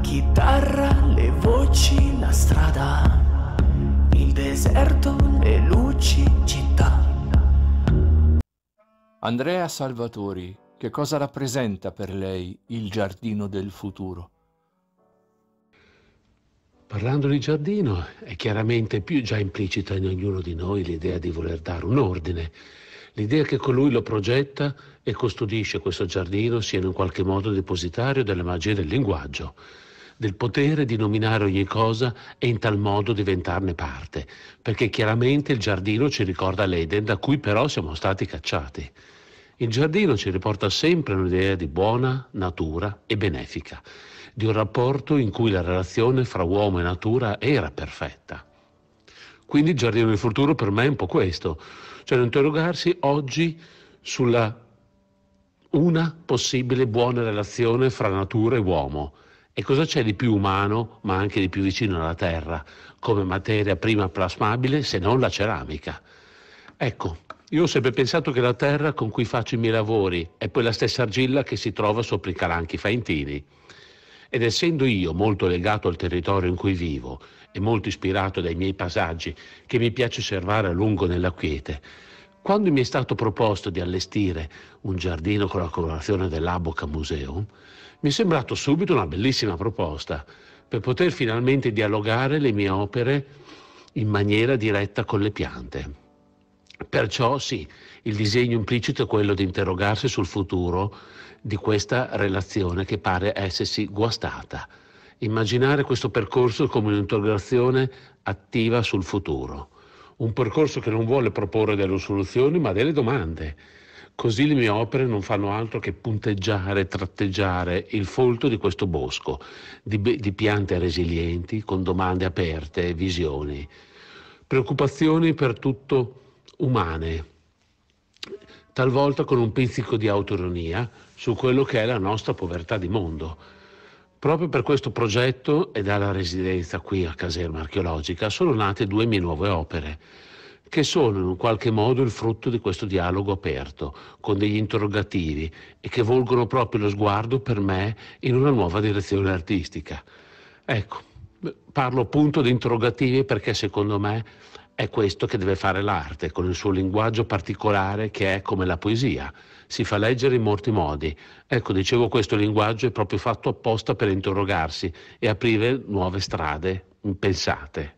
chitarra, le voci, la strada, il deserto, le luci, città. Andrea Salvatori, che cosa rappresenta per lei il giardino del futuro? Parlando di giardino, è chiaramente più già implicita in ognuno di noi l'idea di voler dare un ordine, l'idea che colui lo progetta e custodisce questo giardino sia in un qualche modo depositario delle magie del linguaggio del potere di nominare ogni cosa e in tal modo diventarne parte, perché chiaramente il giardino ci ricorda l'Eden da cui però siamo stati cacciati. Il giardino ci riporta sempre un'idea di buona natura e benefica, di un rapporto in cui la relazione fra uomo e natura era perfetta. Quindi il giardino del futuro per me è un po' questo, cioè interrogarsi oggi sulla una possibile buona relazione fra natura e uomo e cosa c'è di più umano, ma anche di più vicino alla Terra, come materia prima plasmabile, se non la ceramica? Ecco, io ho sempre pensato che la terra con cui faccio i miei lavori è poi la stessa argilla che si trova sopra i calanchi faentini. Ed essendo io molto legato al territorio in cui vivo e molto ispirato dai miei passaggi, che mi piace osservare a lungo nella quiete, quando mi è stato proposto di allestire un giardino con la colorazione dell'Aboca Museum, mi è sembrato subito una bellissima proposta per poter finalmente dialogare le mie opere in maniera diretta con le piante. Perciò sì, il disegno implicito è quello di interrogarsi sul futuro di questa relazione che pare essersi guastata. Immaginare questo percorso come un'interrogazione attiva sul futuro un percorso che non vuole proporre delle soluzioni ma delle domande. Così le mie opere non fanno altro che punteggiare, tratteggiare il folto di questo bosco, di, di piante resilienti, con domande aperte, visioni, preoccupazioni per tutto umane, talvolta con un pizzico di autoironia su quello che è la nostra povertà di mondo Proprio per questo progetto e dalla residenza qui a Caserma Archeologica sono nate due mie nuove opere, che sono in qualche modo il frutto di questo dialogo aperto, con degli interrogativi e che volgono proprio lo sguardo per me in una nuova direzione artistica. Ecco, parlo appunto di interrogativi perché secondo me è questo che deve fare l'arte, con il suo linguaggio particolare che è come la poesia. Si fa leggere in molti modi. Ecco, dicevo, questo linguaggio è proprio fatto apposta per interrogarsi e aprire nuove strade pensate.